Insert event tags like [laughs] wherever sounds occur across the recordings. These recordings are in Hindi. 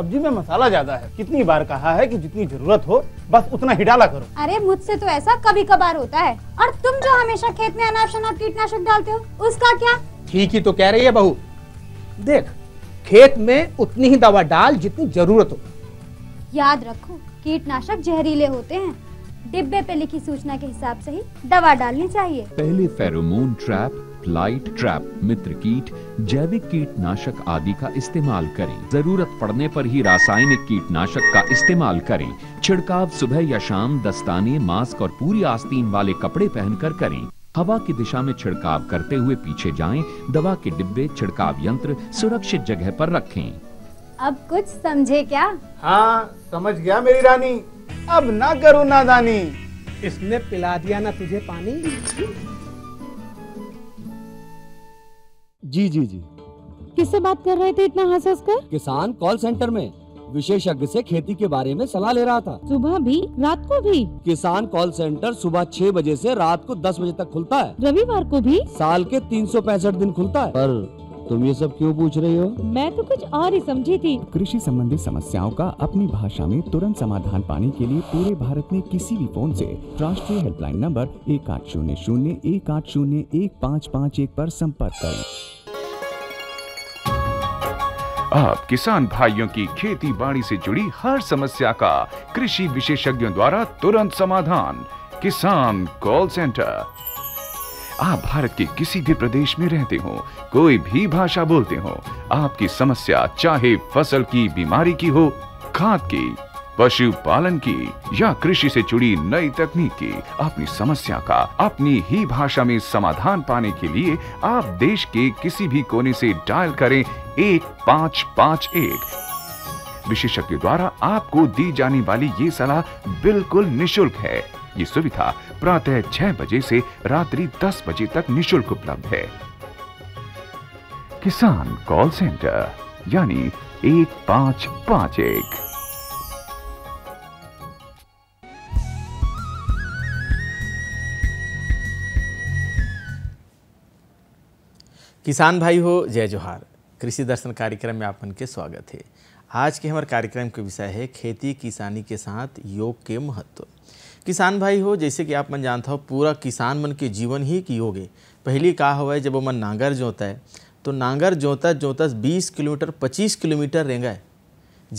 सब्जी में मसाला ज्यादा है कितनी बार कहा है कि जितनी जरूरत हो बस उतना ही डाला करो अरे मुझसे तो ऐसा कभी कभार होता है और तुम जो हमेशा खेत में अनाप शनाप कीटनाशक डालते हो उसका क्या ठीक ही तो कह रही है बहू देख खेत में उतनी ही दवा डाल जितनी जरूरत हो याद रखो कीटनाशक जहरीले होते हैं डिब्बे पे लिखी सूचना के हिसाब से ही दवा डालनी चाहिए पहले फेरोमोन ट्रैप लाइट ट्रैप मित्र कीट जैविक कीटनाशक आदि का इस्तेमाल करें जरूरत पड़ने पर ही रासायनिक कीटनाशक का इस्तेमाल करें छिड़काव सुबह या शाम दस्ताने मास्क और पूरी आस्तीन वाले कपड़े पहनकर करें हवा की दिशा में छिड़काव करते हुए पीछे जाएं, दवा के डिब्बे छिड़काव यंत्र सुरक्षित जगह पर रखें। अब कुछ समझे क्या हाँ समझ गया मेरी रानी अब ना करू नादानी इसने पिला दिया ना तुझे पानी जी जी जी किससे बात कर रहे थे इतना हंस हंस कर किसान कॉल सेंटर में विशेषज्ञ से खेती के बारे में सलाह ले रहा था सुबह भी रात को भी किसान कॉल सेंटर सुबह छह बजे से रात को दस बजे तक खुलता है रविवार को भी साल के तीन दिन खुलता है पर तुम ये सब क्यों पूछ रही हो मैं तो कुछ और ही समझी थी कृषि संबंधी समस्याओं का अपनी भाषा में तुरंत समाधान पाने के लिए पूरे भारत में किसी भी फोन से राष्ट्रीय हेल्पलाइन नंबर एक आठ शून्य शून्य एक आठ शून्य एक पाँच पाँच एक आरोप संपर्क करें आप किसान भाइयों की खेती बाड़ी से जुड़ी हर समस्या का कृषि विशेषज्ञों द्वारा तुरंत समाधान किसान कॉल सेंटर आप भारत के किसी भी प्रदेश में रहते हो कोई भी भाषा बोलते हो आपकी समस्या चाहे फसल की बीमारी की हो खाद की पशु पालन की या कृषि से जुड़ी नई तकनीक की अपनी समस्या का अपनी ही भाषा में समाधान पाने के लिए आप देश के किसी भी कोने से डायल करें एक पाँच पाँच एक विशेषज्ञ द्वारा आपको दी जाने वाली ये सलाह बिल्कुल निशुल्क है ये सुविधा प्रातः छह बजे से रात्रि दस बजे तक निशुल्क उपलब्ध है किसान कॉल सेंटर यानी एक पांच पांच एक किसान भाई हो जय जोहार कृषि दर्शन कार्यक्रम में आप उनके के स्वागत है आज के हमारे कार्यक्रम का विषय है खेती किसानी के साथ योग के महत्व किसान भाई हो जैसे कि आप मन जानता हो पूरा किसान मन के जीवन ही की होगे पहली कहा हुआ है जब वो मन नांगर जोता है तो नांगर जोता जोता 20 किलोमीटर 25 किलोमीटर रेंगा है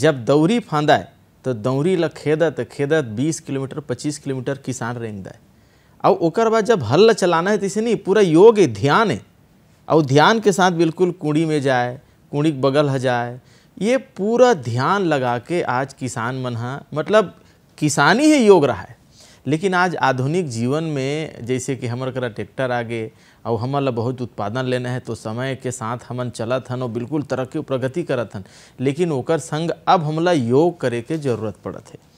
जब दौरी फांदा है तो दौरी ल खेदत तो खेदत 20 किलोमीटर 25 किलोमीटर किसान रेंगदा है और ओकर बाद जब हल चलाना है तो इसे नहीं पूरा योग है ध्यान है और ध्यान के साथ बिल्कुल कुड़ी में जाए कुड़ी बगल ह जाए ये पूरा ध्यान लगा के आज किसान मन मतलब किसानी ही योग रहा है लेकिन आज आधुनिक जीवन में जैसे कि हमारे करा ट्रैक्टर आ गए और हमारा बहुत उत्पादन लेना है तो समय के साथ हमन चलत हन और बिल्कुल तरक्की प्रगति करत हन लेकिन ओकर संग अब हमला योग करे के जरूरत पड़त है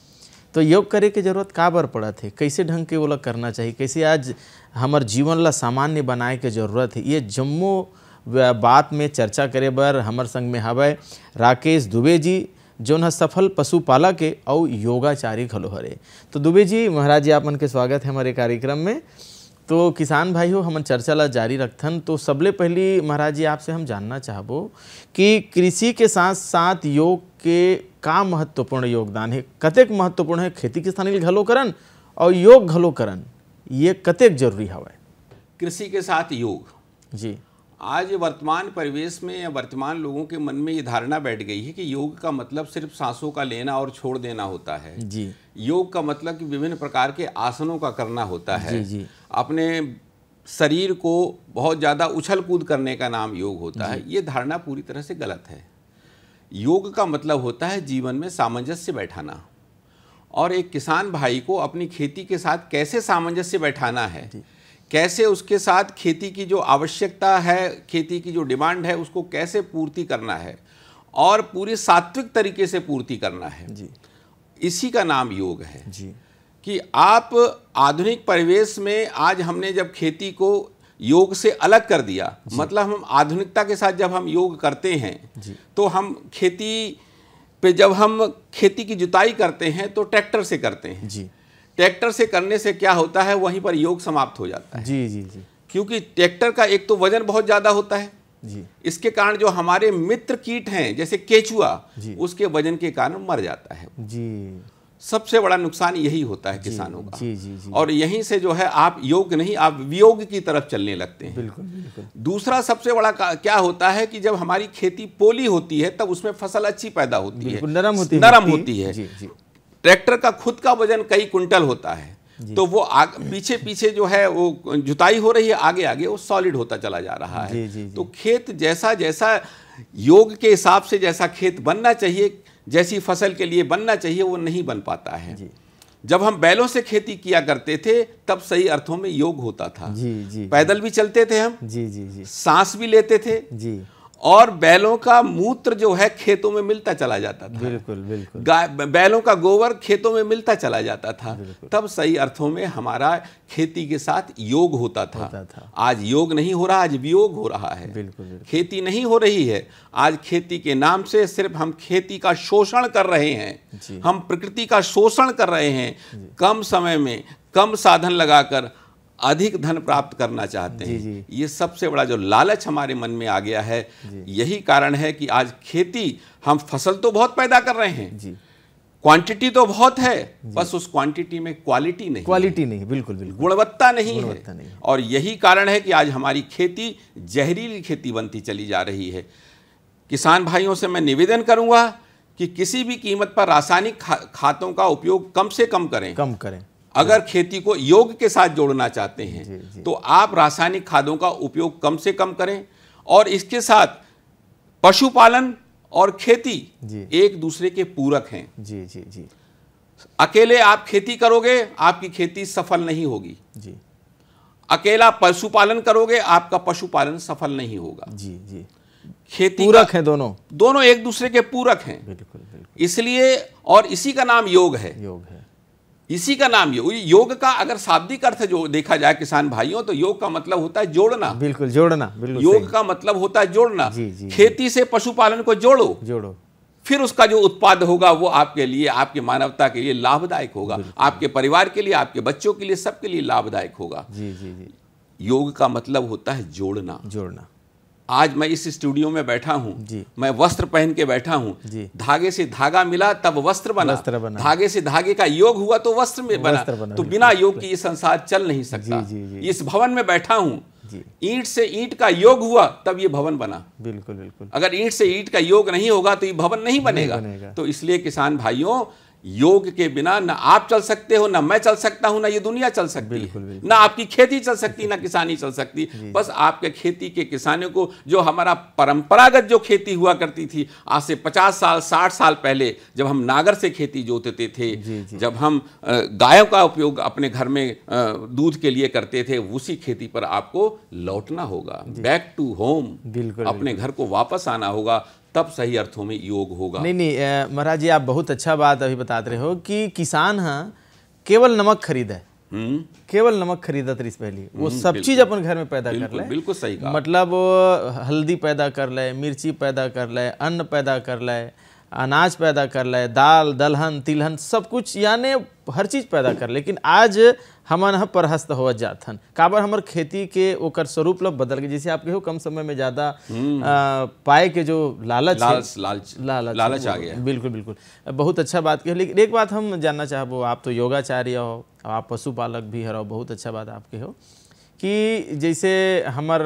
तो योग करे के जरूरत काबर पड़त है कैसे ढंग के वोला करना चाहिए कैसे आज हमार जीवन ला सामान्य बनाए के जरूरत है ये जम्मो बात में चर्चा करे बर हमर संग में हवय राकेश दुबे जी जोन ह सफल पशुपालक के और योगाचारी घलो हरे तो दुबे जी महाराज जी आप मन के स्वागत है हमारे कार्यक्रम में तो किसान भाई हो हम चर्चा ला जारी रखथन तो सबले पहली महाराज जी आपसे हम जानना चाहबो कि कृषि के साथ साथ योग के का महत्वपूर्ण योगदान है कतेक महत्वपूर्ण है खेती किसानी घलो करन और योग घलो करन ये कतेक जरूरी हवा कृषि के साथ योग जी आज वर्तमान परिवेश में या वर्तमान लोगों के मन में ये धारणा बैठ गई है कि योग का मतलब सिर्फ सांसों का लेना और छोड़ देना होता है जी योग का मतलब कि विभिन्न प्रकार के आसनों का करना होता है जी, जी। अपने शरीर को बहुत ज़्यादा उछल कूद करने का नाम योग होता है ये धारणा पूरी तरह से गलत है योग का मतलब होता है जीवन में सामंजस्य बैठाना और एक किसान भाई को अपनी खेती के साथ कैसे सामंजस्य बैठाना है कैसे उसके साथ खेती की जो आवश्यकता है खेती की जो डिमांड है उसको कैसे पूर्ति करना है और पूरी सात्विक तरीके से पूर्ति करना है जी इसी का नाम योग है जी कि आप आधुनिक परिवेश में आज हमने जब खेती को योग से अलग कर दिया मतलब हम आधुनिकता के साथ जब हम योग करते हैं तो हम खेती पे जब हम खेती की जुताई करते हैं तो ट्रैक्टर से करते हैं जी ट्रैक्टर से करने से क्या होता है वहीं पर योग समाप्त हो जाता है जी जी जी क्योंकि ट्रैक्टर का एक तो वजन बहुत ज़्यादा होता है जी इसके कारण जो हमारे मित्र कीट हैं जैसे केचुआ उसके वजन के कारण मर जाता है जी सबसे बड़ा नुकसान यही होता है किसानों का जी, जी, जी। और यहीं से जो है आप योग नहीं आप वियोग की तरफ चलने लगते हैं बिल्कुल बिल्कुल दूसरा सबसे बड़ा क्या होता है कि जब हमारी खेती पोली होती है तब उसमें फसल अच्छी पैदा होती है नरम होती नरम होती है ट्रैक्टर का खुद का वजन कई कुंटल होता है तो वो आग, पीछे पीछे जो है वो जुताई हो रही है आगे आगे वो सॉलिड होता चला जा रहा है जी, जी, जी. तो खेत जैसा जैसा योग के हिसाब से जैसा खेत बनना चाहिए जैसी फसल के लिए बनना चाहिए वो नहीं बन पाता है जी. जब हम बैलों से खेती किया करते थे तब सही अर्थों में योग होता था जी, जी, पैदल भी चलते थे हम जी, जी, जी. सांस भी लेते थे जी. और बैलों का मूत्र जो है खेतों में मिलता चला जाता था बिल्कुल बिल्कुल बैलों का गोबर खेतों में मिलता चला जाता था तब सही अर्थों में हमारा खेती के साथ योग होता था, होता था। आज योग नहीं हो रहा आज वियोग हो रहा है बिल्कुल, बिल्कुल खेती नहीं हो रही है आज खेती के नाम से सिर्फ हम खेती का शोषण कर रहे हैं हम प्रकृति का शोषण कर रहे हैं कम समय में कम साधन लगाकर अधिक धन प्राप्त करना चाहते हैं ये सबसे बड़ा जो लालच हमारे मन में आ गया है यही कारण है कि आज खेती हम फसल तो बहुत पैदा कर रहे हैं क्वांटिटी तो बहुत है बस उस क्वांटिटी में क्वालिटी नहीं क्वालिटी नहीं बिल्कुल बिल्कुल गुणवत्ता नहीं है और यही कारण है कि आज हमारी खेती जहरीली खेती बनती चली जा रही है किसान भाइयों से मैं निवेदन करूंगा कि किसी भी कीमत पर रासायनिक खा, खातों का उपयोग कम से कम करें कम करें अगर खेती को योग के साथ जोड़ना चाहते हैं जी, जी। तो आप रासायनिक खादों का उपयोग कम से कम करें और इसके साथ पशुपालन और खेती एक दूसरे के पूरक हैं जी जी जी अकेले आप खेती करोगे आपकी खेती सफल नहीं होगी जी अकेला पशुपालन करोगे आपका पशुपालन सफल नहीं होगा जी जी खेती पूरक है दोनों दोनों एक दूसरे के पूरक हैं बिल्कुल, बिल्कुल। इसलिए और इसी का नाम योग है योग है इसी का नाम योग योग का अगर शाब्दिक अर्थ जो देखा जाए किसान भाइयों तो योग का मतलब होता है जोड़ना बिल्कुल जोड़ना बिल्कुल योग का मतलब होता है जोड़ना जी, जी, खेती से पशुपालन को जोड़ो जोड़ो फिर उसका जो उत्पाद होगा वो आपके लिए आपके मानवता के लिए लाभदायक होगा आपके परिवार के लिए आपके बच्चों के लिए सबके लिए लाभदायक होगा जी जी जी योग का मतलब होता है जोड़ना जोड़ना आज मैं इस स्टूडियो में बैठा हूँ मैं वस्त्र पहन के बैठा हूँ धागे से धागा मिला तब वस्त्र बना, वस्त्र बना। धागे से धागे का योग हुआ तो वस्त्र में बना, वस्त्र बना। तो बिना योग की ये संसार चल नहीं सकता जी, जी, जी। इस भवन में बैठा हूँ ईट से ईट का योग हुआ तब ये भवन बना बिल्कुल बिल्कुल अगर ईट से ईट का योग नहीं होगा तो ये भवन नहीं बनेगा। तो इसलिए किसान भाइयों योग के बिना ना आप चल सकते हो ना मैं चल सकता हूं ना ये दुनिया चल सकती है ना आपकी खेती चल सकती ना किसानी चल सकती [laughs] बस आपके खेती के किसानों को जो हमारा परंपरागत जो खेती हुआ करती थी आज से पचास साल साठ साल पहले जब हम नागर से खेती जोतते थे जी, जी। जब हम गायों का उपयोग अपने घर में दूध के लिए करते थे उसी खेती पर आपको लौटना होगा बैक टू होम अपने घर को वापस आना होगा तब सही अर्थों में योग होगा नहीं नहीं महाराज जी आप बहुत अच्छा बात अभी बताते रहे हो कि किसान हाँ केवल नमक खरीदे हम्म। केवल नमक खरीदा तीस पहली वो हम्म, सब चीज अपन घर में पैदा कर ले बिल्कुल सही मतलब हल्दी पैदा कर ले मिर्ची पैदा कर ले अन्न पैदा कर ले अनाज पैदा कर ले दाल दलहन तिलहन सब कुछ यानी हर चीज़ पैदा कर लेकिन आज हम परहस्त हो जाथन काबर हमार खेती के ओकर स्वरूप लग बदल गए जैसे आप कहो कम समय में ज़्यादा हम्म। पाए के जो लालच लालच लालच लालच, लालच आ गया बिल्कुल बिल्कुल बहुत अच्छा बात कहो लेकिन एक बात हम जानना चाहबो आप तो योगाचार्य हो आप पशुपालक भी हरो बहुत अच्छा बात आप कहो कि जैसे हमार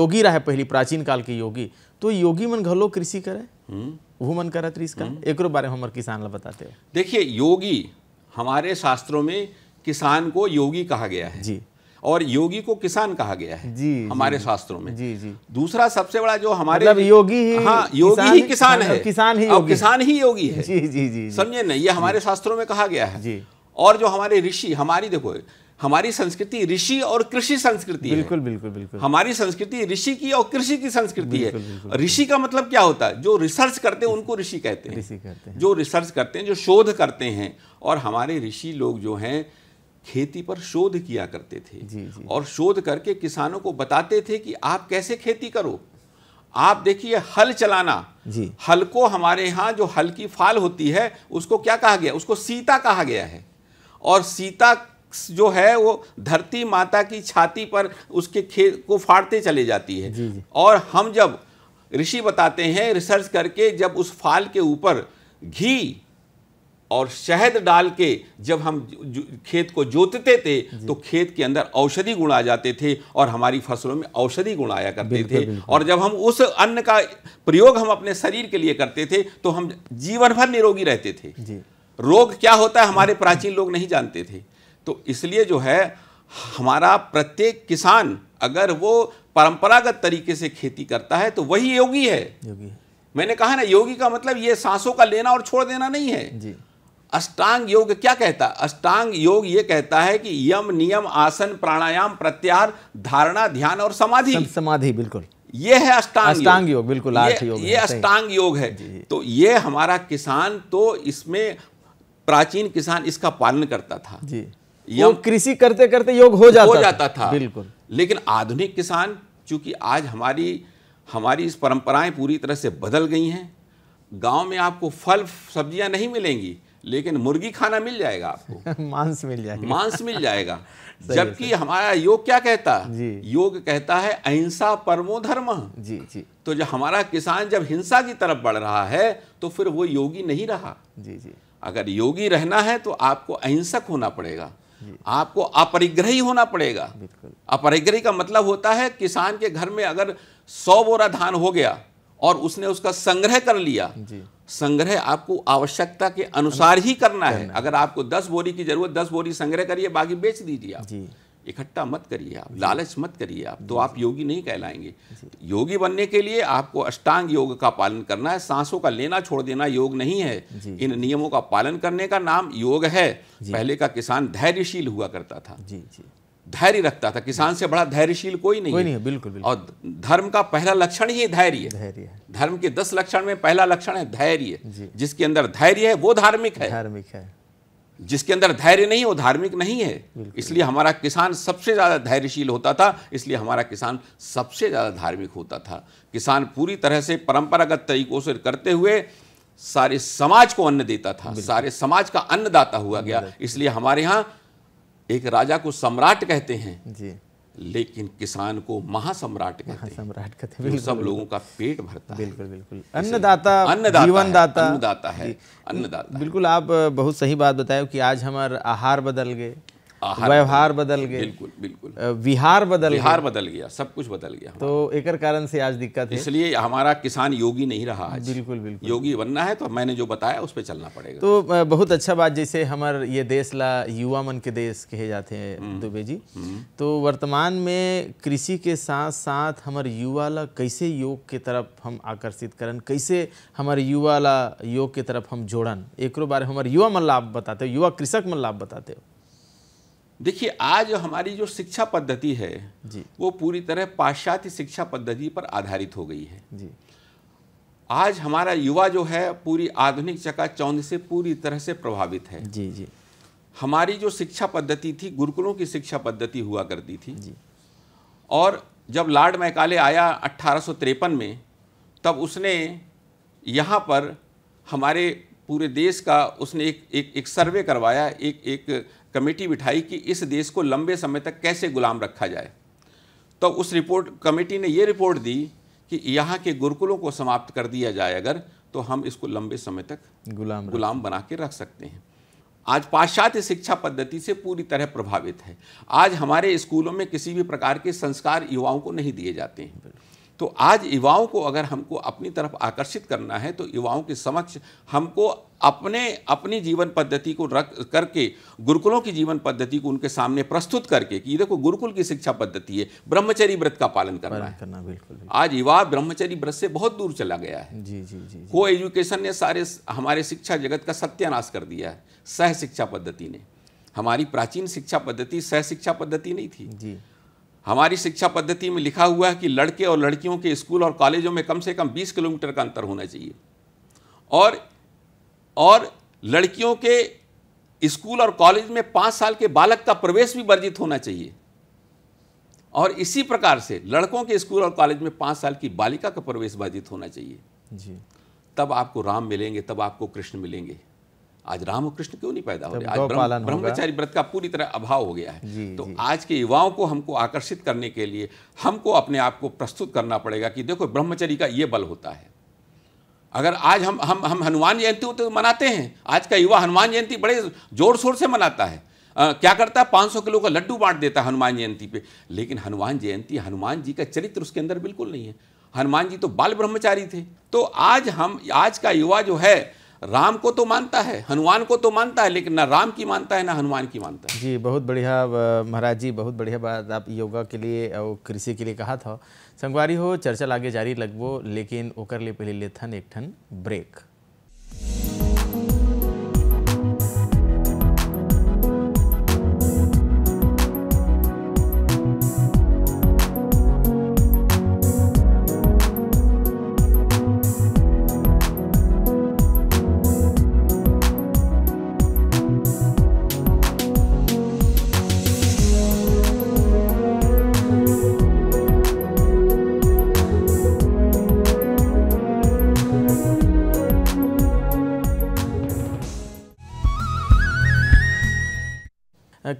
योगी रहे पहली प्राचीन काल के योगी तो योगी मन घलो कृषि करे हम्म। वो मन करत रही इसका हम्म। एक बारे में हमारे किसान ला बताते हैं देखिए योगी हमारे शास्त्रों में किसान को योगी कहा गया है जी और योगी को किसान कहा गया है जी हमारे जी, शास्त्रों में जी जी दूसरा सबसे बड़ा जो हमारे मतलब योगी ही हाँ योगी किसान ही किसान मतलब है किसान ही योगी किसान ही योगी है जी जी जी समझे ना ये हमारे शास्त्रों में कहा गया है जी और जो हमारे ऋषि हमारी देखो हमारी संस्कृति ऋषि और कृषि संस्कृति बिल्कुल है। बिल्कुल बिल्कुल हमारी संस्कृति ऋषि की और कृषि की संस्कृति है ऋषि का मतलब क्या होता है जो रिसर्च करते हैं उनको ऋषि कहते हैं ऋषि कहते हैं जो रिसर्च करते हैं जो शोध करते हैं और हमारे ऋषि लोग जो हैं खेती पर शोध किया करते थे जी, जी। और शोध करके किसानों को बताते थे कि आप कैसे खेती करो आप देखिए हल चलाना जी हल को हमारे यहाँ जो हल की फाल होती है उसको क्या कहा गया उसको सीता कहा गया है और सीता जो है वो धरती माता की छाती पर उसके खेत को फाड़ते चले जाती है जी जी। और हम जब ऋषि बताते हैं रिसर्च करके जब उस फाल के ऊपर घी और शहद डाल के जब हम खेत को जोतते थे तो खेत के अंदर औषधि गुण आ जाते थे और हमारी फसलों में औषधि गुण आया करते थे और जब हम उस अन्न का प्रयोग हम अपने शरीर के लिए करते थे तो हम जीवन भर निरोगी रहते थे रोग क्या होता है हमारे प्राचीन लोग नहीं जानते थे तो इसलिए जो है हमारा प्रत्येक किसान अगर वो परंपरागत तरीके से खेती करता है तो वही योगी है योगी मैंने कहा ना योगी का मतलब ये सांसों का लेना और छोड़ देना नहीं है जी अष्टांग योग क्या कहता है अष्टांग योग ये कहता है कि यम नियम आसन प्राणायाम प्रत्याहार धारणा ध्यान और समाधि समाधि बिल्कुल ये है अष्टांग अष्टांग योग, योग बिल्कुल योग ये अष्टांग योग है तो ये हमारा किसान तो इसमें प्राचीन किसान इसका पालन करता था जी वो कृषि करते करते योग हो जाता हो जाता था बिल्कुल लेकिन आधुनिक किसान चूंकि आज हमारी हमारी इस परंपराएं पूरी तरह से बदल गई हैं गांव में आपको फल सब्जियां नहीं मिलेंगी लेकिन मुर्गी खाना मिल जाएगा आपको [laughs] मांस मिल जाएगा मांस मिल जाएगा [laughs] जबकि हमारा योग क्या कहता जी। योग कहता है अहिंसा परमो धर्म जी जी तो जो हमारा किसान जब हिंसा की तरफ बढ़ रहा है तो फिर वो योगी नहीं रहा जी जी अगर योगी रहना है तो आपको अहिंसक होना पड़ेगा आपको अपरिग्रही होना पड़ेगा अपरिग्रही का मतलब होता है किसान के घर में अगर सौ बोरा धान हो गया और उसने उसका संग्रह कर लिया संग्रह आपको आवश्यकता के अनुसार ही करना है अगर आपको दस बोरी की जरूरत दस बोरी संग्रह करिए बाकी बेच दीजिए आप इकट्ठा मत करिए आप लालच मत करिए आप तो आप योगी नहीं कहलाएंगे योगी बनने के लिए आपको अष्टांग योग का पालन करना है सांसों का लेना छोड़ देना योग नहीं है इन नियमों का पालन करने का नाम योग है पहले का किसान धैर्यशील हुआ करता था धैर्य रखता था किसान से बड़ा धैर्यशील कोई नहीं कोई नहीं है बिल्कुल, बिल्कुल और धर्म का पहला लक्षण ही धैर्य धैर्य धर्म के दस लक्षण में पहला लक्षण है धैर्य जिसके अंदर धैर्य है वो धार्मिक है धार्मिक है जिसके अंदर धैर्य नहीं वो धार्मिक नहीं है इसलिए हमारा किसान सबसे ज़्यादा धैर्यशील होता था इसलिए हमारा किसान सबसे ज़्यादा धार्मिक होता था किसान पूरी तरह से परंपरागत तरीकों से करते हुए सारे समाज को अन्न देता था सारे समाज का अन्नदाता हुआ गया इसलिए हमारे यहाँ एक राजा को सम्राट कहते हैं लेकिन किसान को महासम्राट महासम्राट सम्राट कहते हैं सब लोगों का पेट भरता बिल्कुल, बिल्कुल बिल्कुल अन्नदाता अन्नदाता जीवनदाता अन्नदाता है अन्नदाता बिल्कुल आप बहुत सही बात बताए कि आज हमारे आहार बदल गए व्यवहार बदल गए बिल्कुल बिल्कुल विहार बदल विहार बदल गया सब कुछ बदल गया तो एक कारण से आज दिक्कत है इसलिए हमारा किसान योगी नहीं रहा आज बिल्कुल बिल्कुल योगी बनना है तो मैंने जो बताया उस पर चलना पड़ेगा तो बहुत अच्छा बात जैसे हमारे ये देश ला युवा मन के देश कहे जाते हैं हम्म, दुबे जी हम्म। तो वर्तमान में कृषि के साथ साथ हमारे युवा ला कैसे योग के तरफ हम आकर्षित करें कैसे हमारे युवा ला योग के तरफ हम जोड़न एक बारे हमारे युवा मन लाभ बताते हो युवा कृषक मन लाभ बताते हो देखिए आज हमारी जो शिक्षा पद्धति है जी वो पूरी तरह पाश्चात्य शिक्षा पद्धति पर आधारित हो गई है जी आज हमारा युवा जो है पूरी आधुनिक चकाचौंध से पूरी तरह से प्रभावित है जी जी हमारी जो शिक्षा पद्धति थी गुरुकुलों की शिक्षा पद्धति हुआ करती थी जी और जब लॉर्ड मैकाले आया अट्ठारह में तब उसने यहाँ पर हमारे पूरे देश का उसने एक एक, एक सर्वे करवाया एक एक कमेटी बिठाई कि इस देश को लंबे समय तक कैसे गुलाम रखा जाए तो उस रिपोर्ट कमेटी ने ये रिपोर्ट दी कि यहाँ के गुरुकुलों को समाप्त कर दिया जाए अगर तो हम इसको लंबे समय तक गुलाम गुलाम बना के रख सकते हैं आज पाश्चात्य शिक्षा पद्धति से पूरी तरह प्रभावित है आज हमारे स्कूलों में किसी भी प्रकार के संस्कार युवाओं को नहीं दिए जाते हैं तो आज युवाओं को अगर हमको अपनी तरफ आकर्षित करना है तो युवाओं के समक्ष हमको अपने अपनी जीवन पद्धति को रख करके गुरुकुलों की जीवन पद्धति को उनके सामने प्रस्तुत करके कि देखो गुरुकुल की शिक्षा पद्धति है ब्रह्मचरी व्रत का पालन करना है करना बिल्कुल, बिल्कुल आज युवा ब्रह्मचरी व्रत से बहुत दूर चला गया है जी जी जी को एजुकेशन ने सारे हमारे शिक्षा जगत का सत्यानाश कर दिया है सह शिक्षा पद्धति ने हमारी प्राचीन शिक्षा पद्धति सह शिक्षा पद्धति नहीं थी जी हमारी शिक्षा पद्धति में लिखा हुआ है कि लड़के और लड़कियों के स्कूल और कॉलेजों में कम से कम 20 किलोमीटर का अंतर होना चाहिए और और लड़कियों के स्कूल और कॉलेज में पाँच साल के बालक का प्रवेश भी वर्जित होना चाहिए और इसी प्रकार से लड़कों के स्कूल और कॉलेज में पाँच साल की बालिका का प्रवेश वर्जित होना चाहिए जी तब आपको राम मिलेंगे तब आपको कृष्ण मिलेंगे आज राम और कृष्ण क्यों नहीं पैदा हो रहे आज ब्रह्मचारी व्रत का पूरी तरह अभाव हो गया है जी, तो जी। आज के युवाओं को हमको आकर्षित करने के लिए हमको अपने आप को प्रस्तुत करना पड़ेगा कि देखो ब्रह्मचारी का ये बल होता है अगर आज हम हम हम हनुमान जयंती तो मनाते हैं आज का युवा हनुमान जयंती बड़े जोर शोर से मनाता है आ, क्या करता है 500 किलो का लड्डू बांट देता है हनुमान जयंती पे लेकिन हनुमान जयंती हनुमान जी का चरित्र उसके अंदर बिल्कुल नहीं है हनुमान जी तो बाल ब्रह्मचारी थे तो आज हम आज का युवा जो है राम को तो मानता है हनुमान को तो मानता है लेकिन ना राम की मानता है ना हनुमान की मानता है जी बहुत बढ़िया महाराज जी बहुत बढ़िया बात आप योगा के लिए और कृषि के लिए कहा था संगवारी हो चर्चा लागे जारी लगबो लेकिन ओकर ले पहले लेथन एक ठन ब्रेक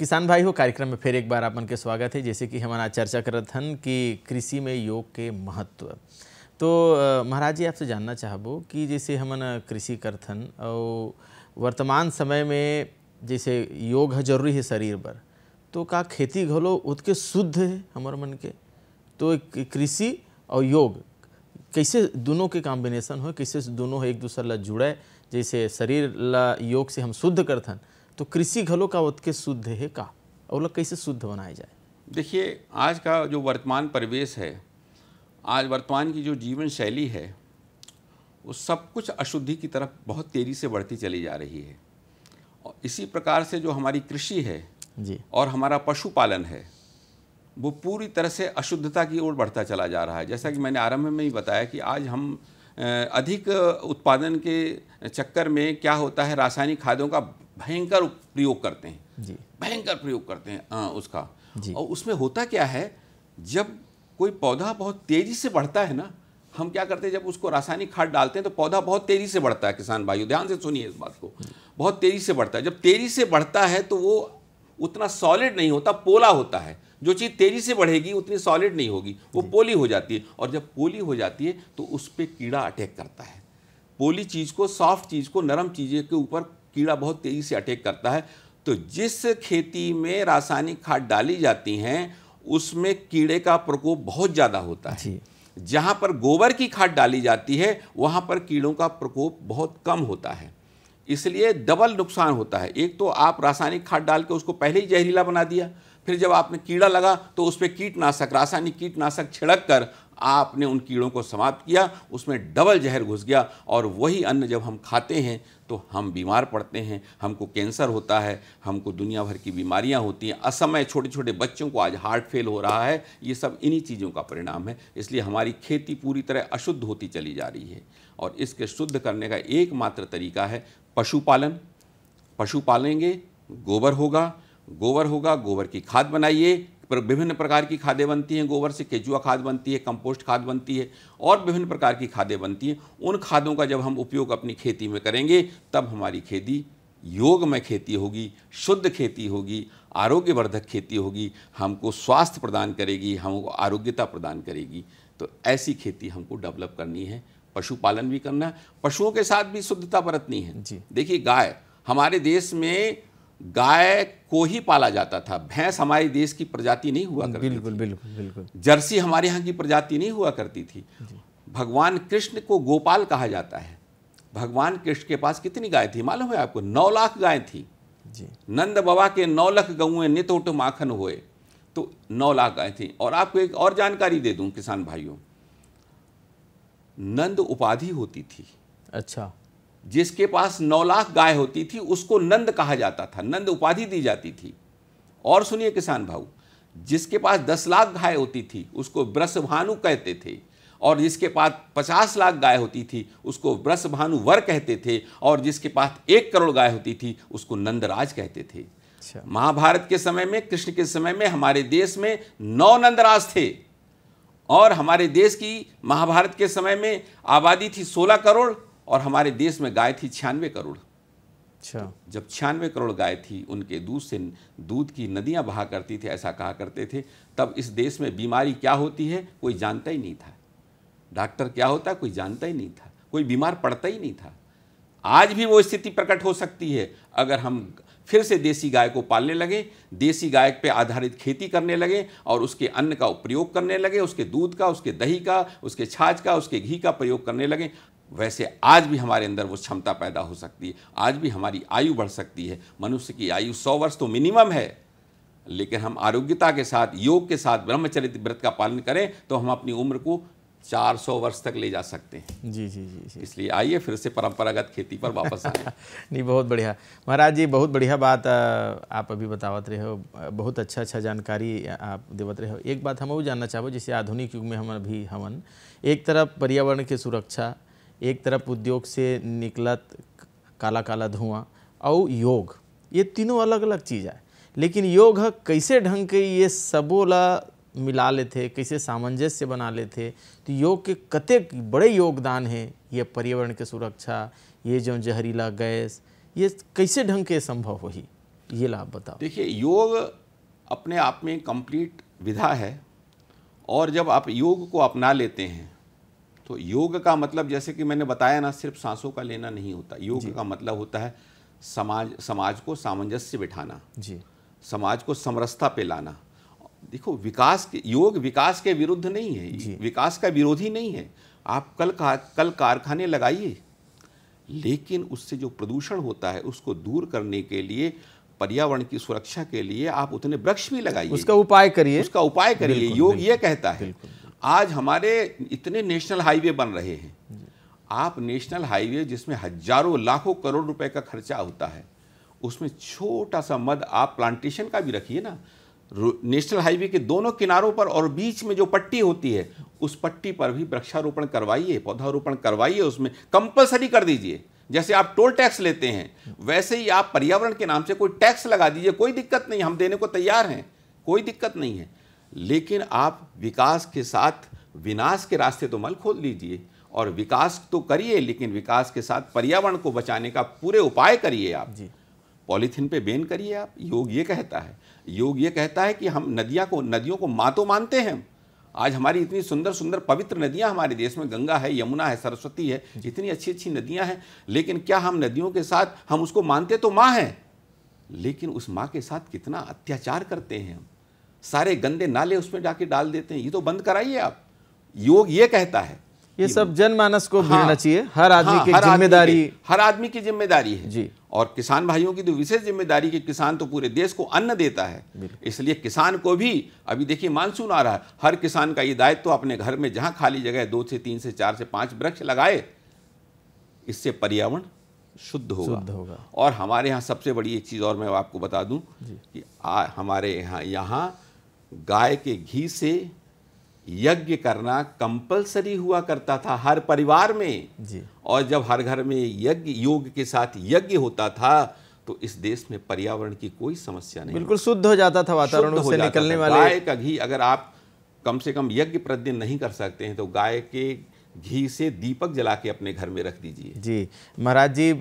किसान भाई हो कार्यक्रम में फिर एक बार आप मन के स्वागत है जैसे कि हम आज चर्चा करत हन कि कृषि में योग के महत्व तो महाराज जी आपसे जानना चाहबो कि जैसे हम कृषि करथन और वर्तमान समय में जैसे योग है जरूरी है शरीर पर तो का खेती घलो उतके शुद्ध है हमारे मन के तो कृषि और योग कैसे दोनों के कॉम्बिनेशन हो कैसे दोनों एक दूसरे ला जुड़े जैसे शरीर ला योग से हम शुद्ध करथन तो कृषि घलो का उतके शुद्ध है का और कैसे शुद्ध बनाया जाए देखिए आज का जो वर्तमान परिवेश है आज वर्तमान की जो जीवन शैली है वो सब कुछ अशुद्धि की तरफ बहुत तेज़ी से बढ़ती चली जा रही है और इसी प्रकार से जो हमारी कृषि है जी और हमारा पशुपालन है वो पूरी तरह से अशुद्धता की ओर बढ़ता चला जा रहा है जैसा कि मैंने आरंभ में ही बताया कि आज हम अधिक उत्पादन के चक्कर में क्या होता है रासायनिक खादों का भयंकर प्रयोग करते हैं भयंकर प्रयोग करते हैं आ, हाँ, उसका और उसमें होता क्या है जब कोई पौधा बहुत तेजी से बढ़ता है ना हम क्या करते हैं जब उसको रासायनिक खाद डालते हैं तो पौधा बहुत तेज़ी से बढ़ता है किसान भाइयों ध्यान से सुनिए इस बात को बहुत तेज़ी से बढ़ता है जब तेज़ी से बढ़ता है तो वो उतना सॉलिड नहीं होता पोला होता है जो चीज़ तेज़ी से बढ़ेगी उतनी सॉलिड नहीं होगी वो पोली हो जाती है और जब पोली हो जाती है तो उस पर कीड़ा अटैक करता है पोली चीज़ को सॉफ्ट चीज़ को नरम चीज़ें के ऊपर कीड़ा बहुत तेज़ी से अटैक करता है तो जिस खेती में रासायनिक खाद डाली जाती हैं उसमें कीड़े का प्रकोप बहुत ज़्यादा होता है जहाँ पर गोबर की खाद डाली जाती है वहाँ पर कीड़ों का प्रकोप बहुत कम होता है इसलिए डबल नुकसान होता है एक तो आप रासायनिक खाद डाल के उसको पहले ही जहरीला बना दिया फिर जब आपने कीड़ा लगा तो उस पर कीटनाशक रासायनिक कीटनाशक छिड़क कर आपने उन कीड़ों को समाप्त किया उसमें डबल जहर घुस गया और वही अन्न जब हम खाते हैं तो हम बीमार पड़ते हैं हमको कैंसर होता है हमको दुनिया भर की बीमारियां होती हैं असमय छोटे छोटे बच्चों को आज हार्ट फेल हो रहा है ये सब इन्हीं चीज़ों का परिणाम है इसलिए हमारी खेती पूरी तरह अशुद्ध होती चली जा रही है और इसके शुद्ध करने का एकमात्र तरीका है पशुपालन पशु पालेंगे गोबर होगा गोबर होगा गोबर की खाद बनाइए पर विभिन्न प्रकार की खादें बनती हैं गोबर से केचुआ खाद बनती है कंपोस्ट खाद बनती है और विभिन्न प्रकार की खादें बनती हैं उन खादों का जब हम उपयोग अपनी खेती में करेंगे तब हमारी खेती योग में खेती होगी शुद्ध खेती होगी आरोग्यवर्धक खेती होगी हमको स्वास्थ्य प्रदान करेगी हमको आरोग्यता प्रदान करेगी तो ऐसी खेती हमको डेवलप करनी है पशुपालन भी करना है पशुओं के साथ भी शुद्धता बरतनी है देखिए गाय हमारे देश में गाय को ही पाला जाता था भैंस हमारे देश की प्रजाति नहीं हुआ करती बिल्कुल बिल्कुल बिल्कुल जर्सी हमारे यहाँ की प्रजाति नहीं हुआ करती थी भगवान कृष्ण को गोपाल कहा जाता है भगवान कृष्ण के पास कितनी गाय थी मालूम है आपको नौ लाख गाय थी जी नंद बाबा के नौ लाख गऊए नित माखन हुए तो नौ लाख गाय थी और आपको एक और जानकारी दे दूँ किसान भाइयों नंद उपाधि होती थी अच्छा जिसके पास नौ लाख गाय होती थी उसको नंद कहा जाता था नंद उपाधि दी जाती थी और सुनिए किसान भाऊ जिसके पास दस लाख गाय होती थी उसको ब्रसभानु कहते थे और जिसके पास पचास लाख गाय होती थी उसको ब्रसभानु वर कहते थे और जिसके पास एक करोड़ गाय होती थी उसको नंदराज कहते थे अच्छा। महाभारत के समय में कृष्ण के समय में हमारे देश में नौ नंदराज थे और हमारे देश की महाभारत के समय में आबादी थी सोलह करोड़ और हमारे देश में गाय थी छियानवे करोड़ अच्छा जब छियानवे करोड़ गाय थी उनके दूध से दूध की नदियां बहा करती थी ऐसा कहा करते थे तब इस देश में बीमारी क्या होती है कोई जानता ही नहीं था डॉक्टर क्या होता है कोई जानता ही नहीं था कोई बीमार पड़ता ही नहीं था आज भी वो स्थिति प्रकट हो सकती है अगर हम फिर से देसी गाय को पालने लगे देसी गाय पे आधारित खेती करने लगे और उसके अन्न का प्रयोग करने लगे उसके दूध का उसके दही का उसके छाछ का उसके घी का प्रयोग करने लगे वैसे आज भी हमारे अंदर वो क्षमता पैदा हो सकती है आज भी हमारी आयु बढ़ सकती है मनुष्य की आयु सौ वर्ष तो मिनिमम है लेकिन हम आरोग्यता के साथ योग के साथ ब्रह्मचरित व्रत का पालन करें तो हम अपनी उम्र को 400 वर्ष तक ले जा सकते हैं जी जी जी, जी। इसलिए आइए फिर से परंपरागत खेती पर वापस आए [laughs] नहीं बहुत बढ़िया महाराज जी बहुत बढ़िया बात आप अभी बतावत रहे हो बहुत अच्छा अच्छा जानकारी आप देवत रहे हो एक बात हम वो जानना चाहो जैसे आधुनिक युग में हम अभी हमन एक तरफ पर्यावरण की सुरक्षा एक तरफ उद्योग से निकलत काला काला धुआं और योग ये तीनों अलग अलग चीज़ है लेकिन योग कैसे ढंग के ये सबोला मिला लेते कैसे सामंजस्य बना लेते तो योग के कतेक बड़े योगदान है ये पर्यावरण के सुरक्षा ये जो जहरीला गैस ये कैसे ढंग के संभव हो ही ये लाभ बताओ देखिए योग अपने आप में कंप्लीट विधा है और जब आप योग को अपना लेते हैं तो योग का मतलब जैसे कि मैंने बताया ना सिर्फ सांसों का लेना नहीं होता योग का मतलब होता है समाज समाज को सामंजस्य बिठाना जी समाज को समरसता पे लाना देखो विकास के योग विकास के विरुद्ध नहीं है विकास का विरोधी नहीं है आप कल का, कल कारखाने लगाइए लेकिन उससे जो प्रदूषण होता है उसको दूर करने के लिए पर्यावरण की सुरक्षा के लिए आप उतने वृक्ष भी लगाइए उसका उपाय करिए उसका उपाय करिए योग ये कहता है आज हमारे इतने नेशनल हाईवे बन रहे हैं आप नेशनल हाईवे जिसमें हजारों लाखों करोड़ रुपए का खर्चा होता है उसमें छोटा सा मद आप प्लांटेशन का भी रखिए ना नेशनल हाईवे के दोनों किनारों पर और बीच में जो पट्टी होती है उस पट्टी पर भी वृक्षारोपण करवाइए पौधारोपण करवाइए उसमें कंपलसरी कर दीजिए जैसे आप टोल टैक्स लेते हैं वैसे ही आप पर्यावरण के नाम से कोई टैक्स लगा दीजिए कोई दिक्कत नहीं हम देने को तैयार हैं कोई दिक्कत नहीं है लेकिन आप विकास के साथ विनाश के रास्ते तो मल खोल लीजिए और विकास तो करिए लेकिन विकास के साथ पर्यावरण को बचाने का पूरे उपाय करिए आप जी पॉलीथीन पे बैन करिए आप योग ये कहता है योग ये कहता है कि हम नदियाँ को नदियों को माँ तो मानते हैं आज हमारी इतनी सुंदर सुंदर पवित्र नदियाँ हमारे देश में गंगा है यमुना है सरस्वती है इतनी अच्छी अच्छी नदियाँ हैं लेकिन क्या हम नदियों के साथ हम उसको मानते तो माँ हैं लेकिन उस माँ के साथ कितना अत्याचार करते हैं हम सारे गंदे नाले उसमें जाके डाल देते हैं ये तो बंद कराइए आप योग ये कहता है ये सब जनमानस को हाँ, चाहिए हर हाँ, आदमी हाँ, की जिम्मेदारी हर आदमी की जिम्मेदारी है जी और किसान भाइयों की तो विशेष जिम्मेदारी कि किसान तो पूरे देश को अन्न देता है इसलिए किसान को भी अभी देखिए मानसून आ रहा है हर किसान का ये दायित्व तो अपने घर में जहां खाली जगह दो से तीन से चार से पांच वृक्ष लगाए इससे पर्यावरण शुद्ध होगा और हमारे यहाँ सबसे बड़ी एक चीज़ और मैं आपको बता दू कि आ, हमारे यहाँ यहाँ गाय के घी से यज्ञ करना कंपलसरी हुआ करता था हर परिवार में जी। और जब हर घर में यज्ञ योग के साथ यज्ञ होता था तो इस देश में पर्यावरण की कोई समस्या नहीं बिल्कुल शुद्ध हो जाता था वातावरण से निकलने वाले गाय का घी अगर आप कम से कम यज्ञ प्रतिदिन नहीं कर सकते हैं तो गाय के घी से दीपक जला के अपने घर में रख दीजिए जी महाराज जी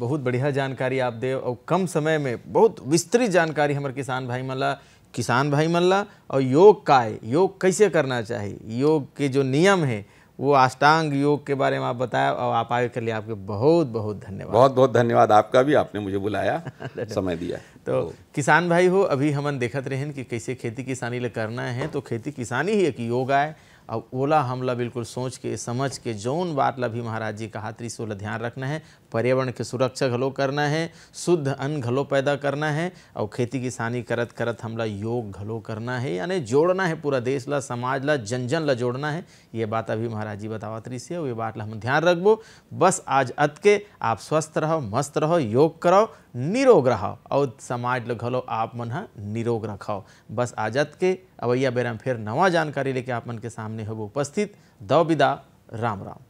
बहुत बढ़िया जानकारी आप दे और कम समय में बहुत विस्तृत जानकारी हमारे किसान भाई माला किसान भाई मल्ला और योग का योग कैसे करना चाहिए योग के जो नियम है वो अष्टांग योग के बारे में आप बताया और आप आगे के लिए आपके बहुत बहुत धन्यवाद बहुत बहुत धन्यवाद आपका भी आपने मुझे बुलाया [laughs] समय दिया तो, किसान भाई हो अभी हमन देखत रहे कि कैसे खेती किसानी ले करना है तो खेती किसानी ही एक योग आए और ओला हमला बिल्कुल सोच के समझ के जौन बात लभी महाराज जी कहा रिस ध्यान रखना है पर्यावरण के सुरक्षा घलो करना है शुद्ध अन्न घलो पैदा करना है और खेती किसानी करत करत हमला योग घलो करना है यानी जोड़ना है पूरा देश ला समाज ला जन जन ला जोड़ना है ये बात अभी महाराज जी बतावत रही है ये बात ला हम ध्यान रखबो बस आज अत के आप स्वस्थ रहो मस्त रहो योग करो निरोग रहो और समाज ला घलो आप मन हा निरोग रखाओ बस अत के अवैया बेरा फिर नवा जानकारी लेके आप मन के सामने हो उपस्थित दो विदा राम राम